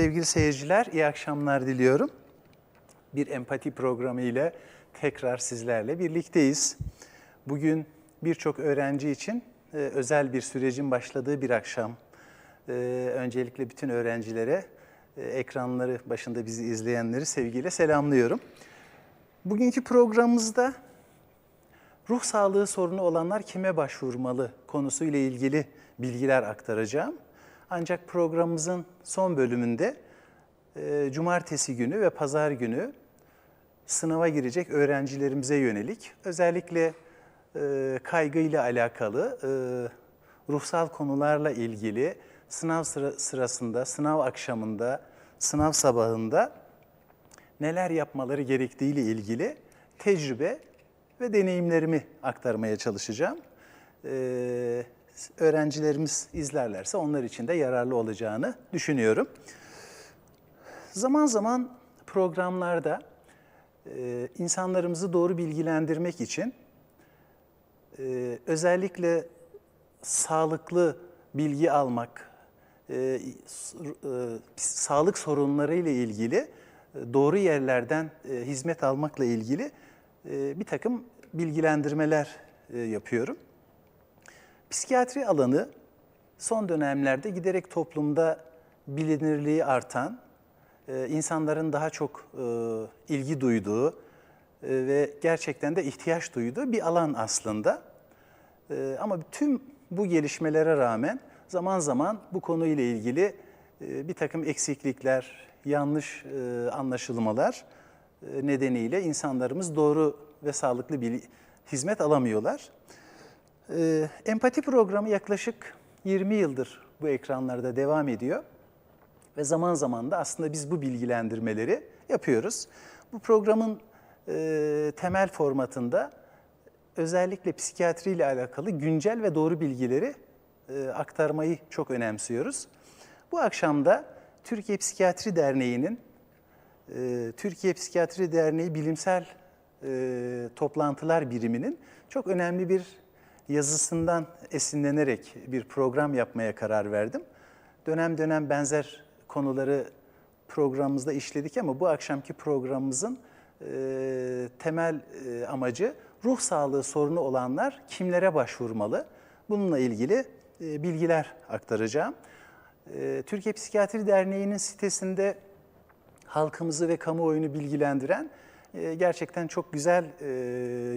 Sevgili seyirciler, iyi akşamlar diliyorum. Bir empati programı ile tekrar sizlerle birlikteyiz. Bugün birçok öğrenci için e, özel bir sürecin başladığı bir akşam. E, öncelikle bütün öğrencilere, e, ekranları başında bizi izleyenleri sevgiyle selamlıyorum. Bugünkü programımızda ruh sağlığı sorunu olanlar kime başvurmalı konusu ile ilgili bilgiler aktaracağım. Ancak programımızın son bölümünde e, cumartesi günü ve pazar günü sınava girecek öğrencilerimize yönelik özellikle e, kaygıyla alakalı, e, ruhsal konularla ilgili sınav sıra, sırasında, sınav akşamında, sınav sabahında neler yapmaları gerektiğiyle ilgili tecrübe ve deneyimlerimi aktarmaya çalışacağım. Ee, öğrencilerimiz izlerlerse onlar için de yararlı olacağını düşünüyorum. Zaman zaman programlarda e, insanlarımızı doğru bilgilendirmek için e, özellikle sağlıklı bilgi almak, e, e, sağlık sorunları ile ilgili e, doğru yerlerden e, hizmet almakla ilgili e, bir takım bilgilendirmeler e, yapıyorum. Psikiyatri alanı son dönemlerde giderek toplumda bilinirliği artan, e, insanların daha çok e, ilgi duyduğu e, ve gerçekten de ihtiyaç duyduğu bir alan aslında. Ama tüm bu gelişmelere rağmen zaman zaman bu konuyla ilgili bir takım eksiklikler, yanlış anlaşılmalar nedeniyle insanlarımız doğru ve sağlıklı bir hizmet alamıyorlar. E, empati programı yaklaşık 20 yıldır bu ekranlarda devam ediyor. Ve zaman zaman da aslında biz bu bilgilendirmeleri yapıyoruz. Bu programın e, temel formatında özellikle psikiyatri ile alakalı güncel ve doğru bilgileri e, aktarmayı çok önemsiyoruz. Bu akşam da Türkiye Psikiyatri Derneği'nin, e, Türkiye Psikiyatri Derneği Bilimsel e, Toplantılar Biriminin çok önemli bir yazısından esinlenerek bir program yapmaya karar verdim. Dönem dönem benzer konuları programımızda işledik ama bu akşamki programımızın e, temel e, amacı ruh sağlığı sorunu olanlar kimlere başvurmalı? Bununla ilgili e, bilgiler aktaracağım. E, Türkiye Psikiyatri Derneği'nin sitesinde halkımızı ve kamuoyunu bilgilendiren e, gerçekten çok güzel e,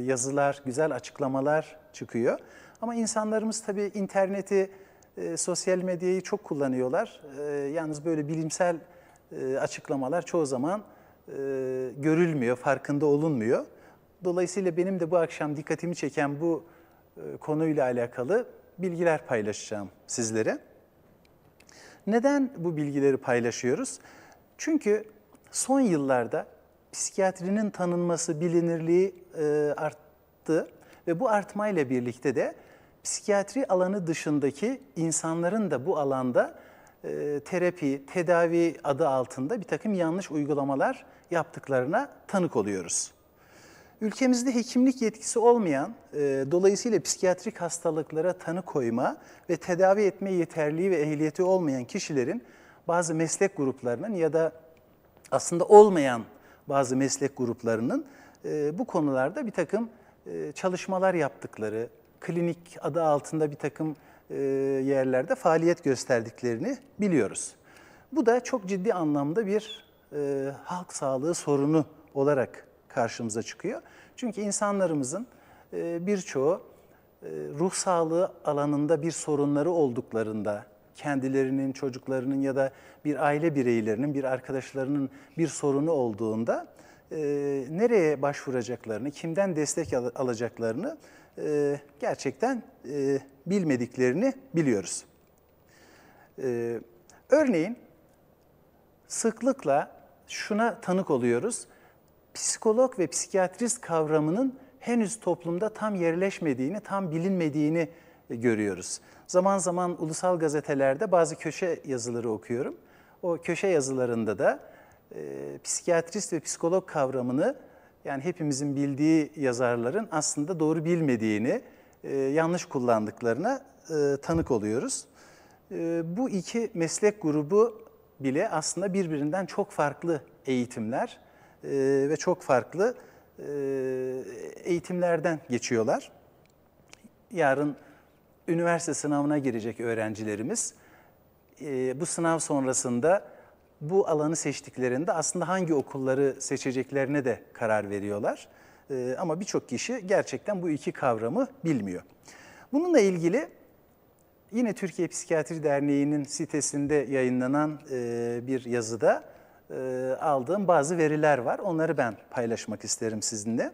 yazılar, güzel açıklamalar çıkıyor. Ama insanlarımız tabii interneti, e, sosyal medyayı çok kullanıyorlar. Yalnız böyle bilimsel açıklamalar çoğu zaman görülmüyor, farkında olunmuyor. Dolayısıyla benim de bu akşam dikkatimi çeken bu konuyla alakalı bilgiler paylaşacağım sizlere. Neden bu bilgileri paylaşıyoruz? Çünkü son yıllarda psikiyatrinin tanınması, bilinirliği e, arttı ve bu artmayla birlikte de psikiyatri alanı dışındaki insanların da bu alanda e, terapi, tedavi adı altında bir takım yanlış uygulamalar yaptıklarına tanık oluyoruz. Ülkemizde hekimlik yetkisi olmayan, e, dolayısıyla psikiyatrik hastalıklara tanı koyma ve tedavi etme yeterliği ve ehliyeti olmayan kişilerin bazı meslek gruplarının ya da aslında olmayan bazı meslek gruplarının e, bu konularda bir takım e, çalışmalar yaptıkları, klinik adı altında bir takım e, yerlerde faaliyet gösterdiklerini biliyoruz. Bu da çok ciddi anlamda bir e, halk sağlığı sorunu olarak karşımıza çıkıyor. Çünkü insanlarımızın e, birçoğu e, ruh sağlığı alanında bir sorunları olduklarında kendilerinin, çocuklarının ya da bir aile bireylerinin, bir arkadaşlarının bir sorunu olduğunda e, nereye başvuracaklarını, kimden destek al alacaklarını e, gerçekten e, bilmediklerini biliyoruz. E, örneğin sıklıkla şuna tanık oluyoruz. Psikolog ve psikiyatrist kavramının henüz toplumda tam yerleşmediğini, tam bilinmediğini e, görüyoruz zaman zaman ulusal gazetelerde bazı köşe yazıları okuyorum. O köşe yazılarında da e, psikiyatrist ve psikolog kavramını yani hepimizin bildiği yazarların aslında doğru bilmediğini, e, yanlış kullandıklarına e, tanık oluyoruz. E, bu iki meslek grubu bile aslında birbirinden çok farklı eğitimler e, ve çok farklı e, eğitimlerden geçiyorlar. Yarın üniversite sınavına girecek öğrencilerimiz e, bu sınav sonrasında bu alanı seçtiklerinde aslında hangi okulları seçeceklerine de karar veriyorlar. E, ama birçok kişi gerçekten bu iki kavramı bilmiyor. Bununla ilgili yine Türkiye Psikiyatri Derneği'nin sitesinde yayınlanan e, bir yazıda e, aldığım bazı veriler var. Onları ben paylaşmak isterim sizinle.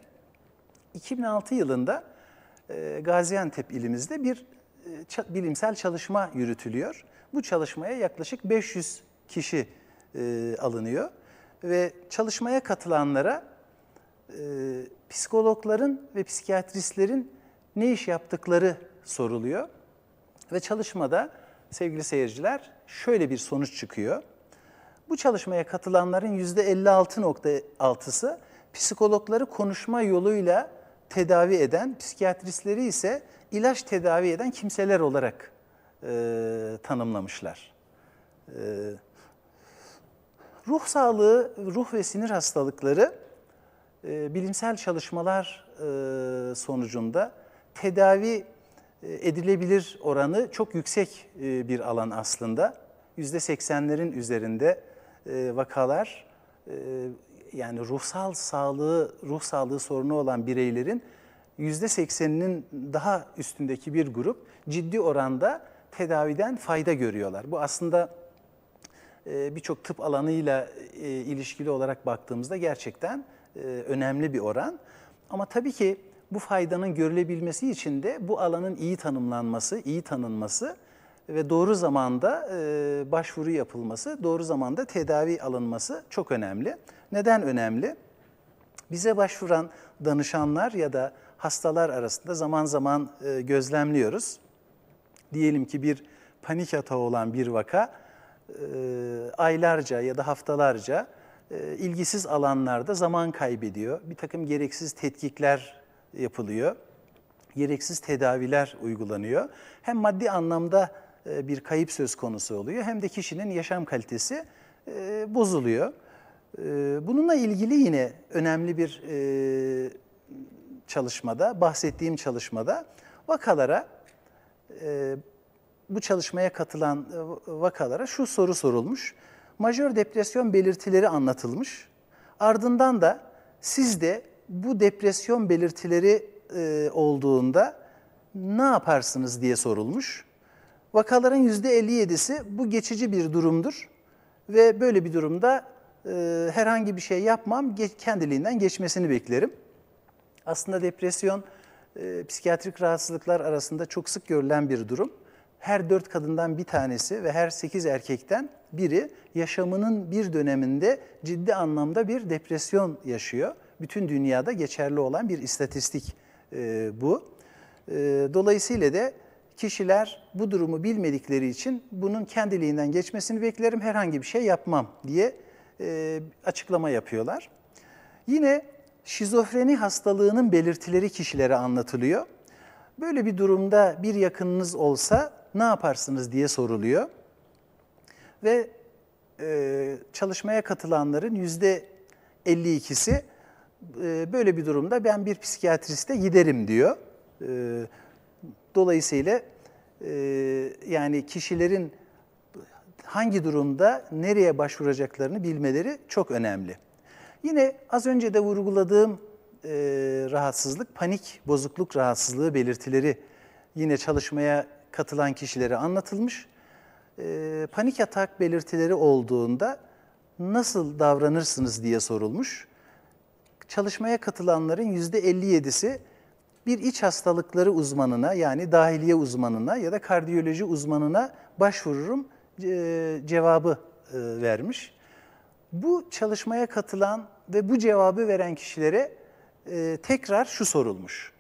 2006 yılında e, Gaziantep ilimizde bir bilimsel çalışma yürütülüyor. Bu çalışmaya yaklaşık 500 kişi e, alınıyor ve çalışmaya katılanlara e, psikologların ve psikiyatristlerin ne iş yaptıkları soruluyor. Ve çalışmada sevgili seyirciler şöyle bir sonuç çıkıyor. Bu çalışmaya katılanların %56.6'sı psikologları konuşma yoluyla tedavi eden, psikiyatristleri ise ilaç tedavi eden kimseler olarak e, tanımlamışlar. E, ruh sağlığı, ruh ve sinir hastalıkları e, bilimsel çalışmalar e, sonucunda tedavi e, edilebilir oranı çok yüksek e, bir alan aslında. %80'lerin üzerinde e, vakalar yani ruhsal sağlığı, ruh sağlığı sorunu olan bireylerin %80'inin daha üstündeki bir grup ciddi oranda tedaviden fayda görüyorlar. Bu aslında e, birçok tıp alanıyla e, ilişkili olarak baktığımızda gerçekten e, önemli bir oran. Ama tabii ki bu faydanın görülebilmesi için de bu alanın iyi tanımlanması, iyi tanınması ve doğru zamanda başvuru yapılması, doğru zamanda tedavi alınması çok önemli. Neden önemli? Bize başvuran danışanlar ya da hastalar arasında zaman zaman e, gözlemliyoruz. Diyelim ki bir panik atağı olan bir vaka e, aylarca ya da haftalarca e, ilgisiz alanlarda zaman kaybediyor. Bir takım gereksiz tetkikler yapılıyor. Gereksiz tedaviler uygulanıyor. Hem maddi anlamda bir kayıp söz konusu oluyor hem de kişinin yaşam kalitesi bozuluyor. Ee, bununla ilgili yine önemli bir e, çalışmada, bahsettiğim çalışmada vakalara, e, bu çalışmaya katılan e, vakalara şu soru sorulmuş. Majör depresyon belirtileri anlatılmış. Ardından da sizde bu depresyon belirtileri olduğunda ne yaparsınız diye sorulmuş. Vakaların %57'si bu geçici bir durumdur ve böyle bir durumda e, herhangi bir şey yapmam ge kendiliğinden geçmesini beklerim. Aslında depresyon e, psikiyatrik rahatsızlıklar arasında çok sık görülen bir durum. Her dört kadından bir tanesi ve her sekiz erkekten biri yaşamının bir döneminde ciddi anlamda bir depresyon yaşıyor. Bütün dünyada geçerli olan bir istatistik e, bu. dolayısıyla da kişiler bu durumu bilmedikleri için bunun kendiliğinden geçmesini beklerim, herhangi bir şey yapmam diye e, açıklama yapıyorlar. Yine şizofreni hastalığının belirtileri kişilere anlatılıyor. Böyle bir durumda bir yakınınız olsa ne yaparsınız diye soruluyor. Ve e, çalışmaya katılanların yüzde 52'si e, böyle bir durumda ben bir psikiyatriste giderim diyor. E, dolayısıyla e, yani kişilerin hangi durumda nereye başvuracaklarını bilmeleri çok önemli. Yine az önce de vurguladığım e, rahatsızlık, panik bozukluk rahatsızlığı belirtileri yine çalışmaya katılan kişilere anlatılmış. E, panik atak belirtileri olduğunda nasıl davranırsınız diye sorulmuş. Çalışmaya katılanların %57'si bir iç hastalıkları uzmanına yani dahiliye uzmanına ya da kardiyoloji uzmanına başvururum cevabı e, vermiş. Bu çalışmaya katılan ve bu cevabı veren kişilere e, tekrar şu sorulmuş.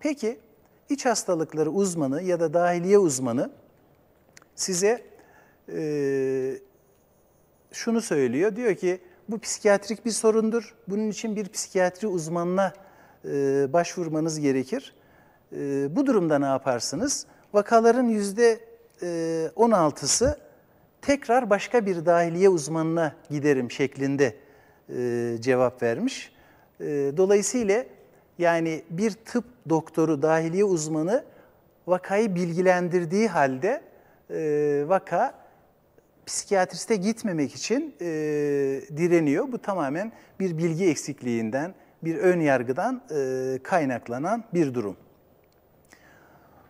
Peki iç hastalıkları uzmanı ya da dahiliye uzmanı size e, şunu söylüyor. Diyor ki bu psikiyatrik bir sorundur. Bunun için bir psikiyatri uzmanına başvurmanız gerekir. Bu durumda ne yaparsınız? Vakaların yüzde %16'sı tekrar başka bir dahiliye uzmanına giderim şeklinde e, cevap vermiş. E, dolayısıyla yani bir tıp doktoru, dahiliye uzmanı vakayı bilgilendirdiği halde e, vaka psikiyatriste gitmemek için e, direniyor. Bu tamamen bir bilgi eksikliğinden, bir ön yargıdan e, kaynaklanan bir durum.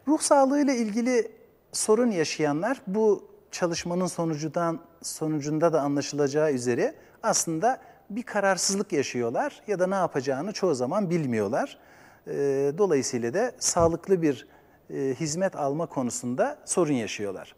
Ruh sağlığıyla ilgili sorun yaşayanlar bu çalışmanın sonucundan sonucunda da anlaşılacağı üzere aslında bir kararsızlık yaşıyorlar ya da ne yapacağını çoğu zaman bilmiyorlar. Ee, dolayısıyla da sağlıklı bir e, hizmet alma konusunda sorun yaşıyorlar.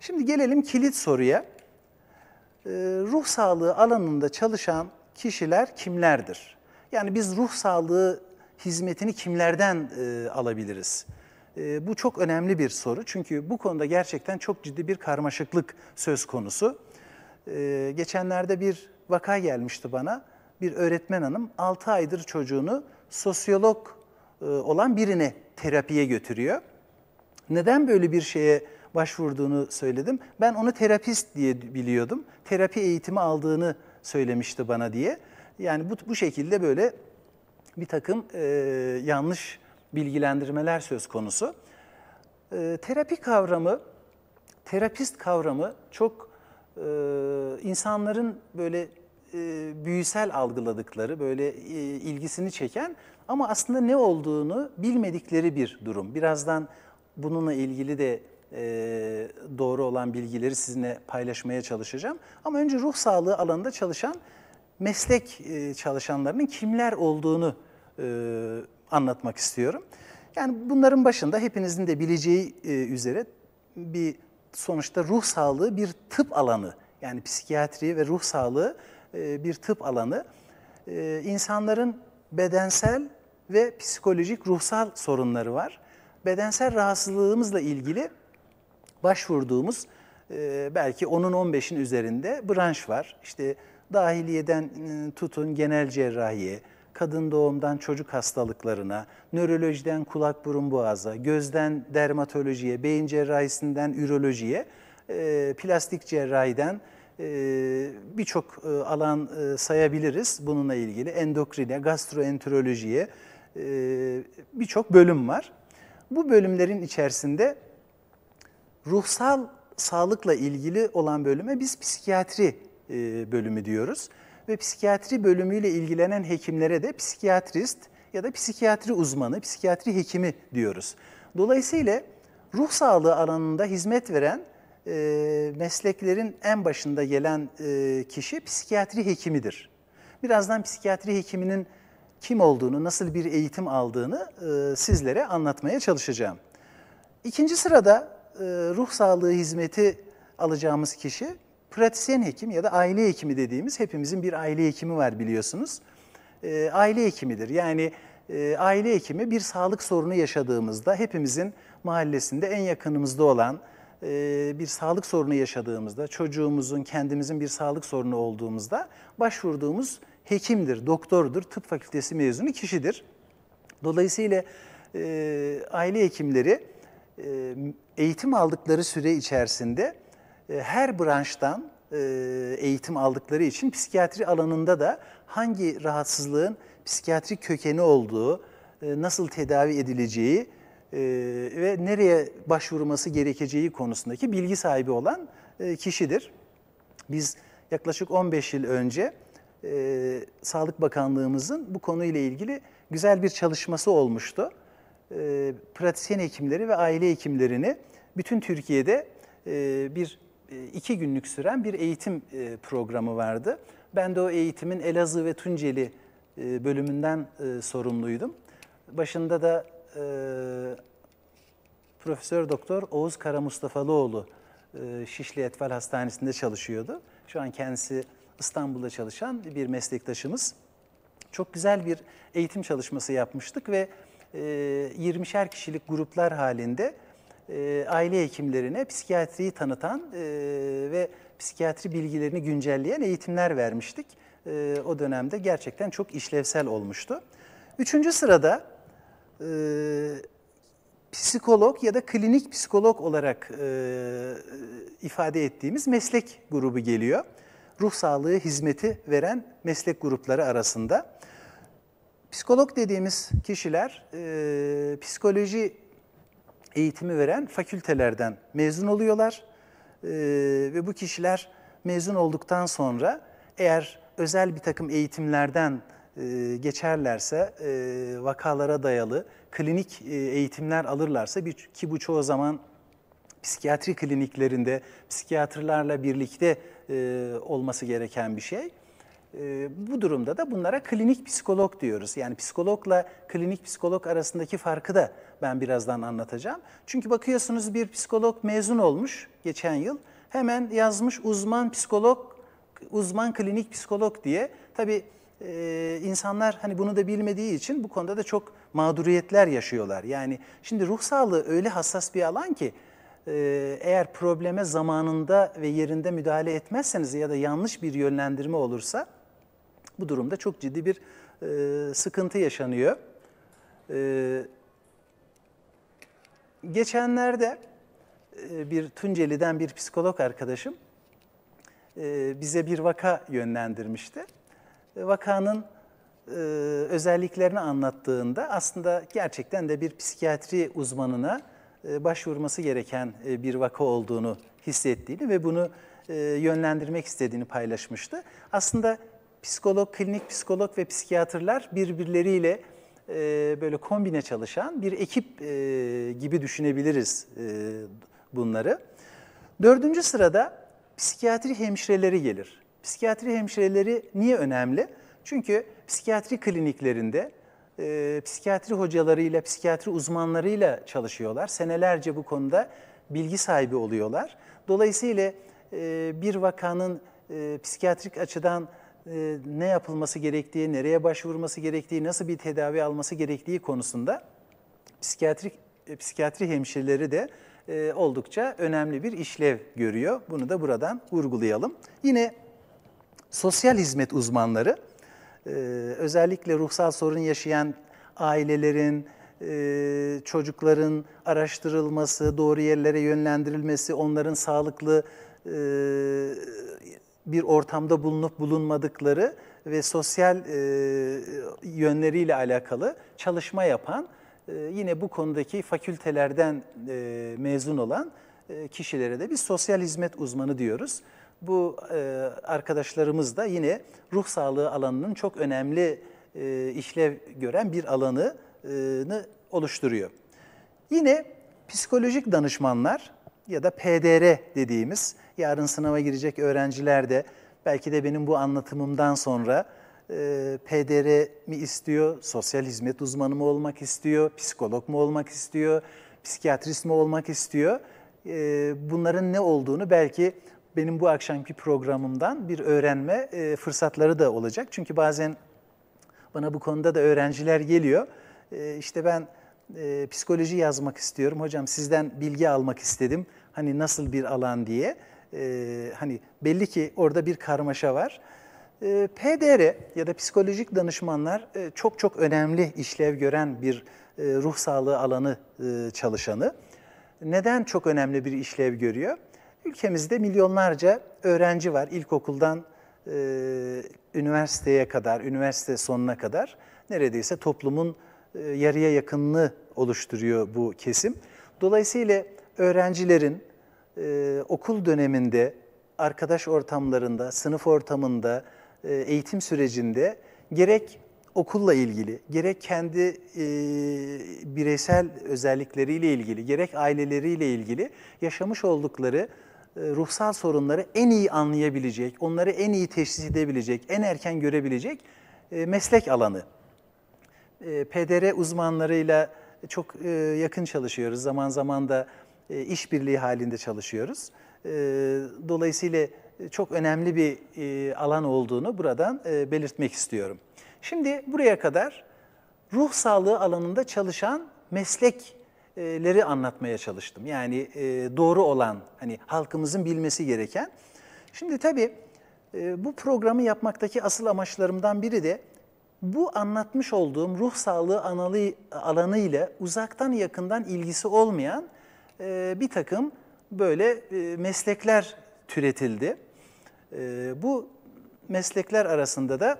Şimdi gelelim kilit soruya. Ee, ruh sağlığı alanında çalışan kişiler kimlerdir? Yani biz ruh sağlığı hizmetini kimlerden e, alabiliriz? E, bu çok önemli bir soru çünkü bu konuda gerçekten çok ciddi bir karmaşıklık söz konusu. E, geçenlerde bir vaka gelmişti bana. Bir öğretmen hanım 6 aydır çocuğunu sosyolog e, olan birine terapiye götürüyor. Neden böyle bir şeye başvurduğunu söyledim. Ben onu terapist diye biliyordum. Terapi eğitimi aldığını söylemişti bana diye. Yani bu, bu şekilde böyle bir takım e, yanlış bilgilendirmeler söz konusu. E, terapi kavramı, terapist kavramı çok e, insanların böyle e, büyüsel algıladıkları, böyle e, ilgisini çeken ama aslında ne olduğunu bilmedikleri bir durum. Birazdan bununla ilgili de e, doğru olan bilgileri sizinle paylaşmaya çalışacağım. Ama önce ruh sağlığı alanında çalışan meslek e, çalışanlarının kimler olduğunu e, anlatmak istiyorum. Yani bunların başında hepinizin de bileceği e, üzere bir sonuçta ruh sağlığı bir tıp alanı. Yani psikiyatri ve ruh sağlığı e, bir tıp alanı. E, insanların bedensel ve psikolojik ruhsal sorunları var. Bedensel rahatsızlığımızla ilgili başvurduğumuz belki 10'un 15'in üzerinde branş var. İşte dahiliyeden tutun genel cerrahiye, kadın doğumdan çocuk hastalıklarına, nörolojiden kulak burun boğaza, gözden dermatolojiye, beyin cerrahisinden ürolojiye, e, plastik cerrahiden e, birçok e, alan sayabiliriz bununla ilgili. Endokrine, gastroenterolojiye birçok bölüm var. Bu bölümlerin içerisinde ruhsal sağlıkla ilgili olan bölüme biz psikiyatri bölümü diyoruz ve psikiyatri bölümüyle ilgilenen hekimlere de psikiyatrist ya da psikiyatri uzmanı, psikiyatri hekimi diyoruz. Dolayısıyla ruh sağlığı alanında hizmet veren e, mesleklerin en başında gelen e, kişi psikiyatri hekimidir. Birazdan psikiyatri hekiminin kim olduğunu, nasıl bir eğitim aldığını e, sizlere anlatmaya çalışacağım. İkinci sırada e, ruh sağlığı hizmeti alacağımız kişi pratisyen hekim ya da aile hekimi dediğimiz hepimizin bir aile hekimi var biliyorsunuz. E, aile hekimidir. Yani e, aile hekimi bir sağlık sorunu yaşadığımızda hepimizin mahallesinde en yakınımızda olan e, bir sağlık sorunu yaşadığımızda, çocuğumuzun, kendimizin bir sağlık sorunu olduğumuzda başvurduğumuz hekimdir, doktordur, tıp fakültesi mezunu kişidir. Dolayısıyla e, aile hekimleri e, eğitim aldıkları süre içerisinde e, her branştan e, eğitim aldıkları için psikiyatri alanında da hangi rahatsızlığın psikiyatri kökeni olduğu, e, nasıl tedavi edileceği ve nereye başvurması gerekeceği konusundaki bilgi sahibi olan kişidir. Biz yaklaşık 15 yıl önce Sağlık Bakanlığımızın bu konuyla ilgili güzel bir çalışması olmuştu. E, pratisyen hekimleri ve aile hekimlerini bütün Türkiye'de bir e, iki günlük süren bir eğitim e, programı vardı. Ben de o eğitimin Elazığ ve Tunceli e, bölümünden sorumluydum. Başında da Profesör Doktor Oğuz Kara Mustafalıoğlu Şişli Etfal Hastanesi'nde çalışıyordu. Şu an kendisi İstanbul'da çalışan bir meslektaşımız. Çok güzel bir eğitim çalışması yapmıştık ve 20'şer kişilik gruplar halinde e, aile hekimlerine psikiyatriyi tanıtan e, ve psikiyatri bilgilerini güncelleyen eğitimler vermiştik. E, o dönemde gerçekten çok işlevsel olmuştu. Üçüncü sırada e, psikolog ya da klinik psikolog olarak e, ifade ettiğimiz meslek grubu geliyor. Ruh sağlığı hizmeti veren meslek grupları arasında. Psikolog dediğimiz kişiler e, psikoloji eğitimi veren fakültelerden mezun oluyorlar. E, ve bu kişiler mezun olduktan sonra eğer özel bir takım eğitimlerden e, geçerlerse, e, vakalara dayalı klinik e, eğitimler alırlarsa bir, ki bu çoğu zaman psikiyatri kliniklerinde psikiyatrlarla birlikte e, olması gereken bir şey. Ee, bu durumda da bunlara klinik psikolog diyoruz. Yani psikologla klinik psikolog arasındaki farkı da ben birazdan anlatacağım. Çünkü bakıyorsunuz bir psikolog mezun olmuş geçen yıl. Hemen yazmış uzman psikolog, uzman klinik psikolog diye. Tabii ee, insanlar hani bunu da bilmediği için bu konuda da çok mağduriyetler yaşıyorlar. Yani şimdi ruh sağlığı öyle hassas bir alan ki e, eğer probleme zamanında ve yerinde müdahale etmezseniz ya da yanlış bir yönlendirme olursa bu durumda çok ciddi bir e, sıkıntı yaşanıyor. E, geçenlerde e, bir Tunceli'den bir psikolog arkadaşım e, bize bir vaka yönlendirmişti. E, vakanın e, özelliklerini anlattığında aslında gerçekten de bir psikiyatri uzmanına e, başvurması gereken e, bir vaka olduğunu hissettiğini ve bunu e, yönlendirmek istediğini paylaşmıştı. Aslında psikolog, klinik psikolog ve psikiyatrlar birbirleriyle e, böyle kombine çalışan bir ekip e, gibi düşünebiliriz e, bunları. Dördüncü sırada psikiyatri hemşireleri gelir. Psikiyatri hemşireleri niye önemli? Çünkü psikiyatri kliniklerinde e, psikiyatri hocalarıyla, psikiyatri uzmanlarıyla çalışıyorlar. Senelerce bu konuda bilgi sahibi oluyorlar. Dolayısıyla e, bir vakanın e, psikiyatrik açıdan e, ne yapılması gerektiği, nereye başvurması gerektiği, nasıl bir tedavi alması gerektiği konusunda psikiyatrik e, psikiyatri hemşireleri de e, oldukça önemli bir işlev görüyor. Bunu da buradan vurgulayalım. Yine sosyal hizmet uzmanları özellikle ruhsal sorun yaşayan ailelerin, çocukların araştırılması, doğru yerlere yönlendirilmesi, onların sağlıklı bir ortamda bulunup bulunmadıkları ve sosyal e, yönleriyle alakalı çalışma yapan, e, yine bu konudaki fakültelerden e, mezun olan e, kişilere de bir sosyal hizmet uzmanı diyoruz. Bu e, arkadaşlarımız da yine ruh sağlığı alanının çok önemli e, işlev gören bir alanını e, oluşturuyor. Yine psikolojik danışmanlar ya da PDR dediğimiz yarın sınava girecek öğrenciler de belki de benim bu anlatımımdan sonra e, PDR mi istiyor, sosyal hizmet uzmanı mı olmak istiyor, psikolog mu olmak istiyor, psikiyatrist mi olmak istiyor? E, bunların ne olduğunu belki benim bu akşamki programımdan bir öğrenme e, fırsatları da olacak. Çünkü bazen bana bu konuda da öğrenciler geliyor. E, işte ben e, psikoloji yazmak istiyorum. Hocam sizden bilgi almak istedim. Hani nasıl bir alan diye. E, hani belli ki orada bir karmaşa var. E, PDR ya da psikolojik danışmanlar e, çok çok önemli işlev gören bir e, ruh sağlığı alanı e, çalışanı. Neden çok önemli bir işlev görüyor? Ülkemizde milyonlarca öğrenci var ilkokuldan e, üniversiteye kadar, üniversite sonuna kadar neredeyse toplumun e, yarıya yakınını oluşturuyor bu kesim. Dolayısıyla öğrencilerin e, okul döneminde, arkadaş ortamlarında, sınıf ortamında, e, eğitim sürecinde gerek okulla ilgili, gerek kendi e, bireysel özellikleriyle ilgili, gerek aileleriyle ilgili yaşamış oldukları e, ruhsal sorunları en iyi anlayabilecek, onları en iyi teşhis edebilecek, en erken görebilecek e, meslek alanı. E, PDR uzmanlarıyla çok e, yakın çalışıyoruz. Zaman zaman da e, işbirliği halinde çalışıyoruz. dolayısıyla çok önemli bir alan olduğunu buradan belirtmek istiyorum. Şimdi buraya kadar ruh sağlığı alanında çalışan meslekleri anlatmaya çalıştım. Yani doğru olan, hani halkımızın bilmesi gereken. Şimdi tabii bu programı yapmaktaki asıl amaçlarımdan biri de bu anlatmış olduğum ruh sağlığı alanı ile uzaktan yakından ilgisi olmayan e, bir takım böyle e, meslekler türetildi. E, bu meslekler arasında da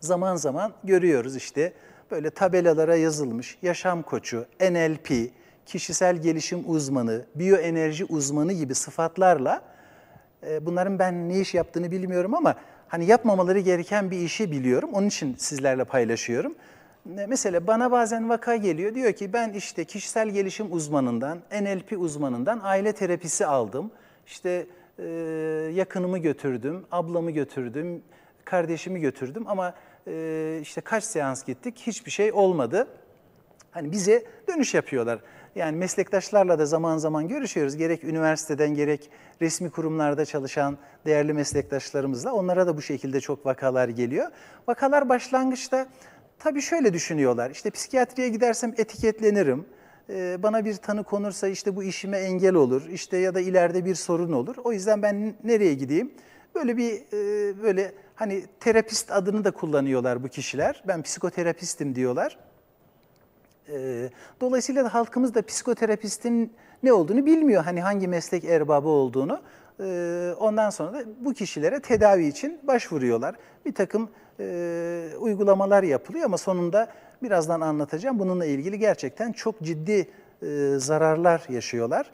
zaman zaman görüyoruz işte böyle tabelalara yazılmış yaşam koçu, NLP, kişisel gelişim uzmanı, biyoenerji uzmanı gibi sıfatlarla e, bunların ben ne iş yaptığını bilmiyorum ama hani yapmamaları gereken bir işi biliyorum. Onun için sizlerle paylaşıyorum. Mesela bana bazen vaka geliyor diyor ki ben işte kişisel gelişim uzmanından, NLP uzmanından aile terapisi aldım. İşte e, yakınımı götürdüm, ablamı götürdüm, kardeşimi götürdüm ama e, işte kaç seans gittik hiçbir şey olmadı. Hani bize dönüş yapıyorlar yani meslektaşlarla da zaman zaman görüşüyoruz. Gerek üniversiteden gerek resmi kurumlarda çalışan değerli meslektaşlarımızla onlara da bu şekilde çok vakalar geliyor. Vakalar başlangıçta tabii şöyle düşünüyorlar. İşte psikiyatriye gidersem etiketlenirim ee, bana bir tanı konursa işte bu işime engel olur işte ya da ileride bir sorun olur. O yüzden ben nereye gideyim? Böyle bir e, böyle hani terapist adını da kullanıyorlar bu kişiler. Ben psikoterapistim diyorlar. Ee, dolayısıyla da halkımız da psikoterapistin ne olduğunu bilmiyor. Hani hangi meslek erbabı olduğunu. Ee, ondan sonra da bu kişilere tedavi için başvuruyorlar. Bir takım e, uygulamalar yapılıyor ama sonunda birazdan anlatacağım. Bununla ilgili gerçekten çok ciddi e, zararlar yaşıyorlar.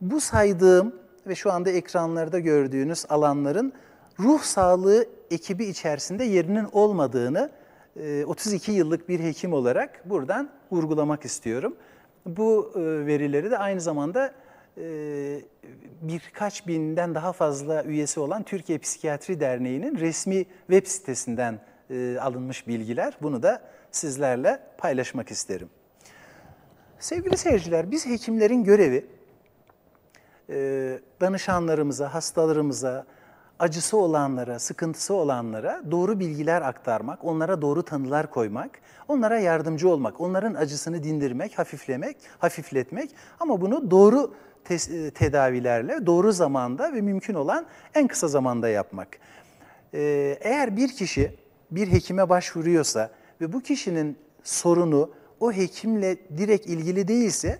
Bu saydığım ve şu anda ekranlarda gördüğünüz alanların ruh sağlığı ekibi içerisinde yerinin olmadığını 32 ee, yıllık bir hekim olarak buradan vurgulamak istiyorum. Bu e, verileri de aynı zamanda e, birkaç binden daha fazla üyesi olan Türkiye Psikiyatri Derneği'nin resmi web sitesinden e, alınmış bilgiler. Bunu da sizlerle paylaşmak isterim. Sevgili seyirciler, biz hekimlerin görevi danışanlarımıza, hastalarımıza, acısı olanlara, sıkıntısı olanlara doğru bilgiler aktarmak, onlara doğru tanılar koymak, onlara yardımcı olmak, onların acısını dindirmek, hafiflemek, hafifletmek ama bunu doğru e, tedavilerle, doğru zamanda ve mümkün olan en kısa zamanda yapmak. E, eğer bir kişi bir hekime başvuruyorsa ve bu kişinin sorunu o hekimle direkt ilgili değilse,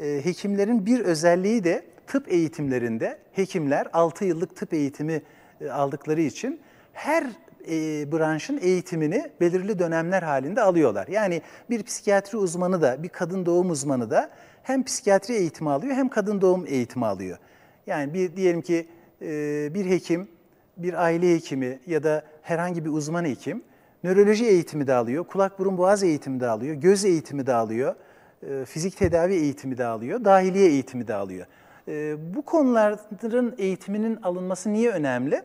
e, hekimlerin bir özelliği de tıp eğitimlerinde hekimler 6 yıllık tıp eğitimi e, aldıkları için her e, branşın eğitimini belirli dönemler halinde alıyorlar. Yani bir psikiyatri uzmanı da, bir kadın doğum uzmanı da hem psikiyatri eğitimi alıyor hem kadın doğum eğitimi alıyor. Yani bir diyelim ki e, bir hekim, bir aile hekimi ya da herhangi bir uzman hekim nöroloji eğitimi de alıyor, kulak burun boğaz eğitimi de alıyor, göz eğitimi de alıyor, e, fizik tedavi eğitimi de alıyor, dahiliye eğitimi de alıyor. Ee, bu konuların eğitiminin alınması niye önemli?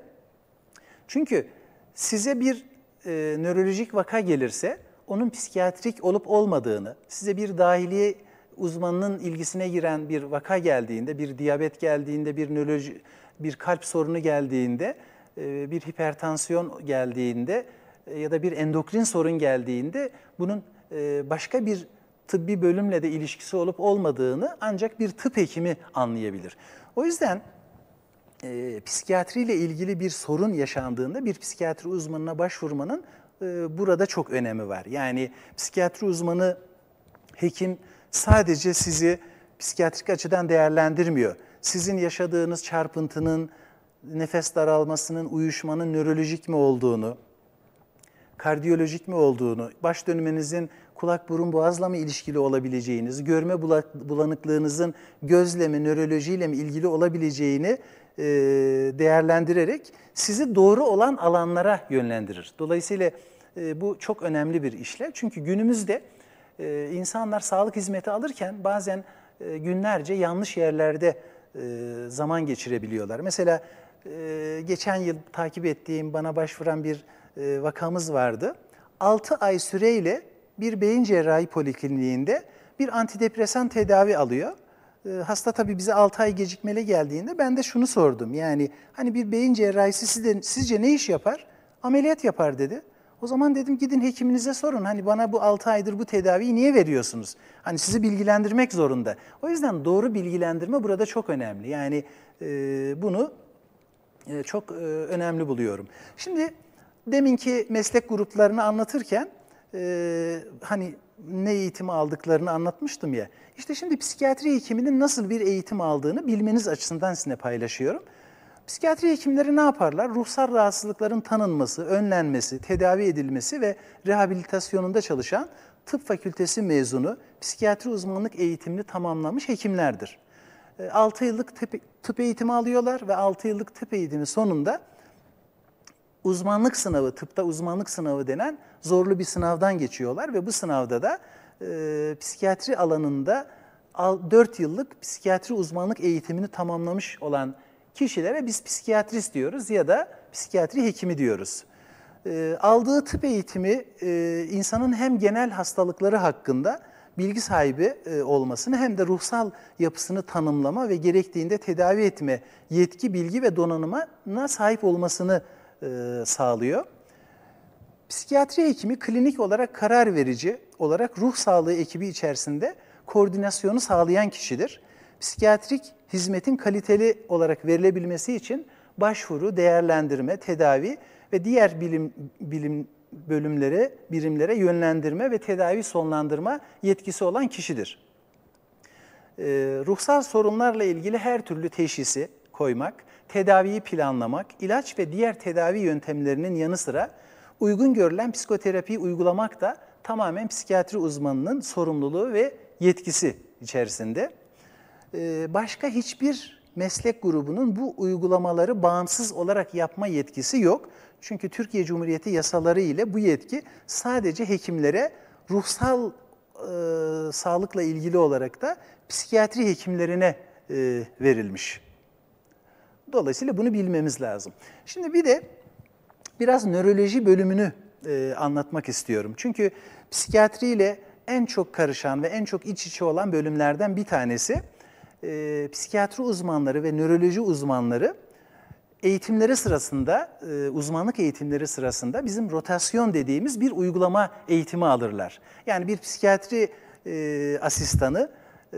Çünkü size bir e, nörolojik vaka gelirse onun psikiyatrik olup olmadığını, size bir dahiliye uzmanının ilgisine giren bir vaka geldiğinde, bir diyabet geldiğinde, bir nöroloji, bir kalp sorunu geldiğinde, e, bir hipertansiyon geldiğinde e, ya da bir endokrin sorun geldiğinde bunun e, başka bir tıbbi bölümle de ilişkisi olup olmadığını ancak bir tıp hekimi anlayabilir. O yüzden e, psikiyatriyle ilgili bir sorun yaşandığında bir psikiyatri uzmanına başvurmanın e, burada çok önemi var. Yani psikiyatri uzmanı hekim sadece sizi psikiyatrik açıdan değerlendirmiyor. Sizin yaşadığınız çarpıntının, nefes daralmasının, uyuşmanın nörolojik mi olduğunu, kardiyolojik mi olduğunu, baş dönmenizin kulak burun boğazla mı ilişkili olabileceğiniz, görme bulanıklığınızın gözle mi nörolojiyle mi ilgili olabileceğini değerlendirerek sizi doğru olan alanlara yönlendirir. Dolayısıyla bu çok önemli bir işler. Çünkü günümüzde insanlar sağlık hizmeti alırken bazen günlerce yanlış yerlerde zaman geçirebiliyorlar. Mesela geçen yıl takip ettiğim bana başvuran bir vakamız vardı. 6 ay süreyle bir beyin cerrahi polikliniğinde bir antidepresan tedavi alıyor. Ee, hasta tabii bize 6 ay gecikmeli geldiğinde ben de şunu sordum. Yani hani bir beyin cerrahisi sizde, sizce ne iş yapar? Ameliyat yapar dedi. O zaman dedim gidin hekiminize sorun. Hani bana bu 6 aydır bu tedaviyi niye veriyorsunuz? Hani sizi bilgilendirmek zorunda. O yüzden doğru bilgilendirme burada çok önemli. Yani e, bunu e, çok e, önemli buluyorum. Şimdi deminki meslek gruplarını anlatırken ee, hani ne eğitimi aldıklarını anlatmıştım ya. İşte şimdi psikiyatri hekiminin nasıl bir eğitim aldığını bilmeniz açısından size paylaşıyorum. Psikiyatri hekimleri ne yaparlar? Ruhsal rahatsızlıkların tanınması, önlenmesi, tedavi edilmesi ve rehabilitasyonunda çalışan tıp fakültesi mezunu, psikiyatri uzmanlık eğitimini tamamlamış hekimlerdir. 6 ee, yıllık tıp, tıp eğitimi alıyorlar ve 6 yıllık tıp eğitimi sonunda uzmanlık sınavı, tıpta uzmanlık sınavı denen zorlu bir sınavdan geçiyorlar ve bu sınavda da e, psikiyatri alanında 4 yıllık psikiyatri uzmanlık eğitimini tamamlamış olan kişilere biz psikiyatrist diyoruz ya da psikiyatri hekimi diyoruz. E, aldığı tıp eğitimi e, insanın hem genel hastalıkları hakkında bilgi sahibi e, olmasını hem de ruhsal yapısını tanımlama ve gerektiğinde tedavi etme yetki, bilgi ve donanıma sahip olmasını e, sağlıyor. Psikiyatri hekimi klinik olarak karar verici olarak ruh sağlığı ekibi içerisinde koordinasyonu sağlayan kişidir. Psikiyatrik hizmetin kaliteli olarak verilebilmesi için başvuru, değerlendirme, tedavi ve diğer bilim, bilim bölümlere, birimlere yönlendirme ve tedavi sonlandırma yetkisi olan kişidir. Ee, ruhsal sorunlarla ilgili her türlü teşhisi koymak, tedaviyi planlamak, ilaç ve diğer tedavi yöntemlerinin yanı sıra uygun görülen psikoterapiyi uygulamak da tamamen psikiyatri uzmanının sorumluluğu ve yetkisi içerisinde. Ee, başka hiçbir meslek grubunun bu uygulamaları bağımsız olarak yapma yetkisi yok. Çünkü Türkiye Cumhuriyeti yasaları ile bu yetki sadece hekimlere ruhsal e, sağlıkla ilgili olarak da psikiyatri hekimlerine e, verilmiş. Dolayısıyla bunu bilmemiz lazım. Şimdi bir de biraz nöroloji bölümünü e, anlatmak istiyorum. Çünkü psikiyatriyle en çok karışan ve en çok iç içe olan bölümlerden bir tanesi e, psikiyatri uzmanları ve nöroloji uzmanları eğitimleri sırasında, e, uzmanlık eğitimleri sırasında bizim rotasyon dediğimiz bir uygulama eğitimi alırlar. Yani bir psikiyatri e, asistanı e,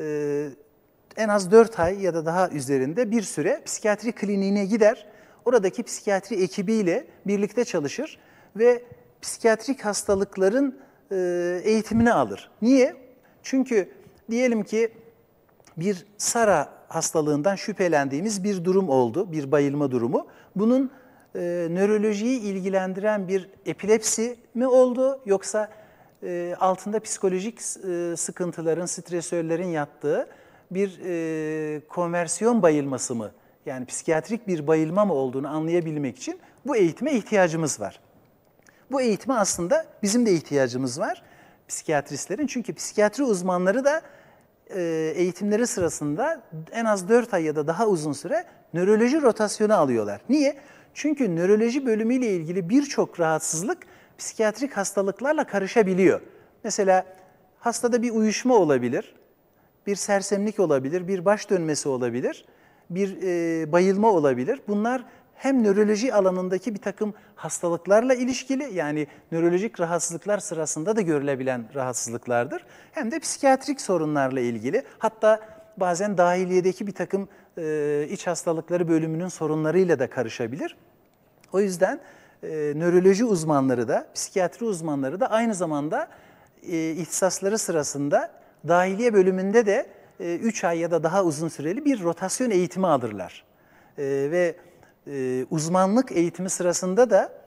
en az 4 ay ya da daha üzerinde bir süre psikiyatri kliniğine gider. Oradaki psikiyatri ekibiyle birlikte çalışır ve psikiyatrik hastalıkların e, eğitimini alır. Niye? Çünkü diyelim ki bir SARA hastalığından şüphelendiğimiz bir durum oldu, bir bayılma durumu. Bunun e, nörolojiyi ilgilendiren bir epilepsi mi oldu yoksa e, altında psikolojik e, sıkıntıların, stresörlerin yattığı bir e, konversiyon bayılması mı, yani psikiyatrik bir bayılma mı olduğunu anlayabilmek için bu eğitime ihtiyacımız var. Bu eğitime aslında bizim de ihtiyacımız var psikiyatristlerin. Çünkü psikiyatri uzmanları da e, eğitimleri sırasında en az 4 ay ya da daha uzun süre nöroloji rotasyonu alıyorlar. Niye? Çünkü nöroloji bölümüyle ilgili birçok rahatsızlık psikiyatrik hastalıklarla karışabiliyor. Mesela hastada bir uyuşma olabilir bir sersemlik olabilir, bir baş dönmesi olabilir, bir e, bayılma olabilir. Bunlar hem nöroloji alanındaki bir takım hastalıklarla ilişkili yani nörolojik rahatsızlıklar sırasında da görülebilen rahatsızlıklardır. Hem de psikiyatrik sorunlarla ilgili hatta bazen dahiliyedeki bir takım e, iç hastalıkları bölümünün sorunlarıyla da karışabilir. O yüzden e, nöroloji uzmanları da psikiyatri uzmanları da aynı zamanda e, ihtisasları sırasında dahiliye bölümünde de 3 e, ay ya da daha uzun süreli bir rotasyon eğitimi alırlar. E, ve e, uzmanlık eğitimi sırasında da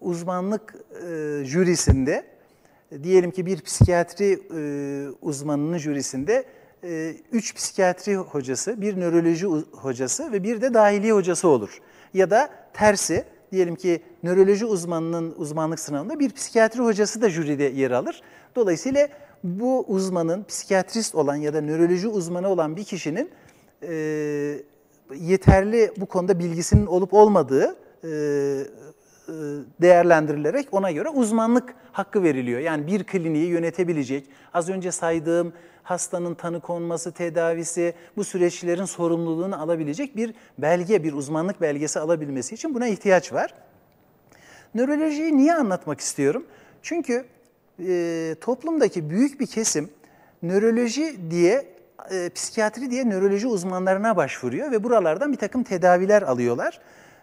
uzmanlık jürisinde, diyelim ki bir psikiyatri uzmanının jürisinde üç psikiyatri hocası, bir nöroloji hocası ve bir de dahiliye hocası olur. Ya da tersi, diyelim ki nöroloji uzmanının uzmanlık sınavında bir psikiyatri hocası da jüride yer alır. Dolayısıyla bu uzmanın, psikiyatrist olan ya da nöroloji uzmanı olan bir kişinin e, yeterli bu konuda bilgisinin olup olmadığı e, e, değerlendirilerek ona göre uzmanlık hakkı veriliyor. Yani bir kliniği yönetebilecek, az önce saydığım hastanın tanı konması, tedavisi, bu süreçlerin sorumluluğunu alabilecek bir belge, bir uzmanlık belgesi alabilmesi için buna ihtiyaç var. Nörolojiyi niye anlatmak istiyorum? Çünkü e, toplumdaki büyük bir kesim nöroloji diye, e, psikiyatri diye nöroloji uzmanlarına başvuruyor ve buralardan bir takım tedaviler alıyorlar.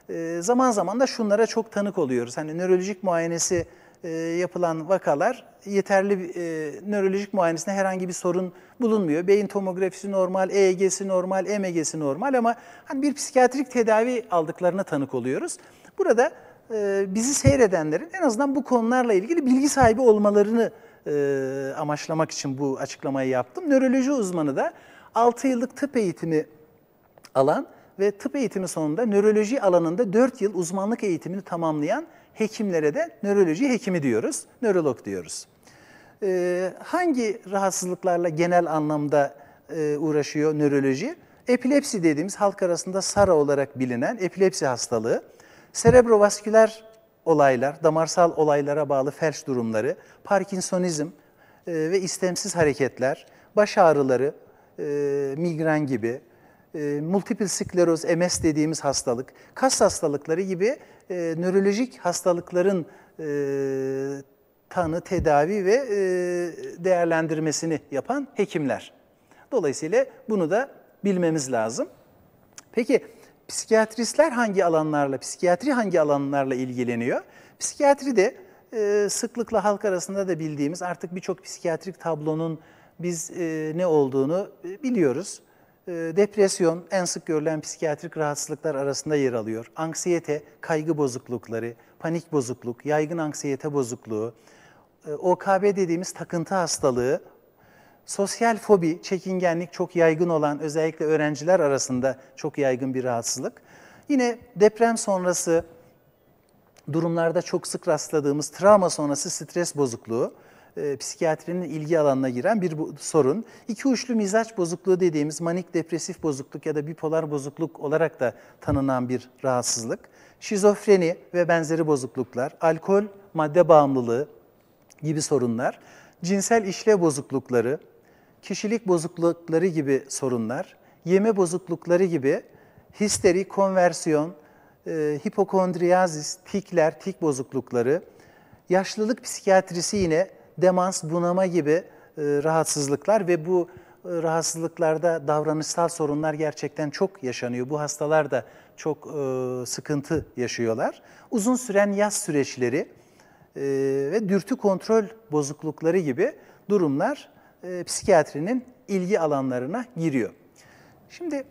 E, zaman zaman da şunlara çok tanık oluyoruz. Hani nörolojik muayenesi e, yapılan vakalar yeterli e, nörolojik muayenesinde herhangi bir sorun bulunmuyor. Beyin tomografisi normal, EEG'si normal, EMG'si normal ama hani bir psikiyatrik tedavi aldıklarına tanık oluyoruz. Burada e, bizi seyredenlerin en azından bu konularla ilgili bilgi sahibi olmalarını e, amaçlamak için bu açıklamayı yaptım. Nöroloji uzmanı da 6 yıllık tıp eğitimi alan ve tıp eğitimi sonunda nöroloji alanında 4 yıl uzmanlık eğitimini tamamlayan hekimlere de nöroloji hekimi diyoruz, nörolog diyoruz. E, hangi rahatsızlıklarla genel anlamda uğraşıyor nöroloji? Epilepsi dediğimiz halk arasında SARA olarak bilinen epilepsi hastalığı. Serebrovasküler olaylar, damarsal olaylara bağlı felç durumları, Parkinsonizm e, ve istemsiz hareketler, baş ağrıları, e, migren gibi, e, multiple skleroz, MS dediğimiz hastalık, kas hastalıkları gibi nörolojik hastalıkların tanı, tedavi ve değerlendirmesini yapan hekimler. Dolayısıyla bunu da bilmemiz lazım. Peki Psikiyatristler hangi alanlarla, psikiyatri hangi alanlarla ilgileniyor? Psikiyatri de e, sıklıkla halk arasında da bildiğimiz artık birçok psikiyatrik tablonun biz e, ne olduğunu e, biliyoruz. E, depresyon en sık görülen psikiyatrik rahatsızlıklar arasında yer alıyor. Anksiyete, kaygı bozuklukları, panik bozukluk, yaygın anksiyete bozukluğu, e, OKB dediğimiz takıntı hastalığı, Sosyal fobi, çekingenlik çok yaygın olan özellikle öğrenciler arasında çok yaygın bir rahatsızlık. Yine deprem sonrası durumlarda çok sık rastladığımız travma sonrası stres bozukluğu, e, psikiyatrinin ilgi alanına giren bir sorun. İki uçlu mizaç bozukluğu dediğimiz manik depresif bozukluk ya da bipolar bozukluk olarak da tanınan bir rahatsızlık. Şizofreni ve benzeri bozukluklar, alkol, madde bağımlılığı gibi sorunlar, cinsel işlev bozuklukları, kişilik bozuklukları gibi sorunlar, yeme bozuklukları gibi histeri, konversiyon, e, hipokondriyazis, tikler, tik bozuklukları, yaşlılık psikiyatrisi yine demans, bunama gibi e, rahatsızlıklar ve bu e, rahatsızlıklarda davranışsal sorunlar gerçekten çok yaşanıyor. Bu hastalar da çok e, sıkıntı yaşıyorlar. Uzun süren yaz süreçleri e, ve dürtü kontrol bozuklukları gibi durumlar e, psikiyatrinin ilgi alanlarına giriyor. Şimdi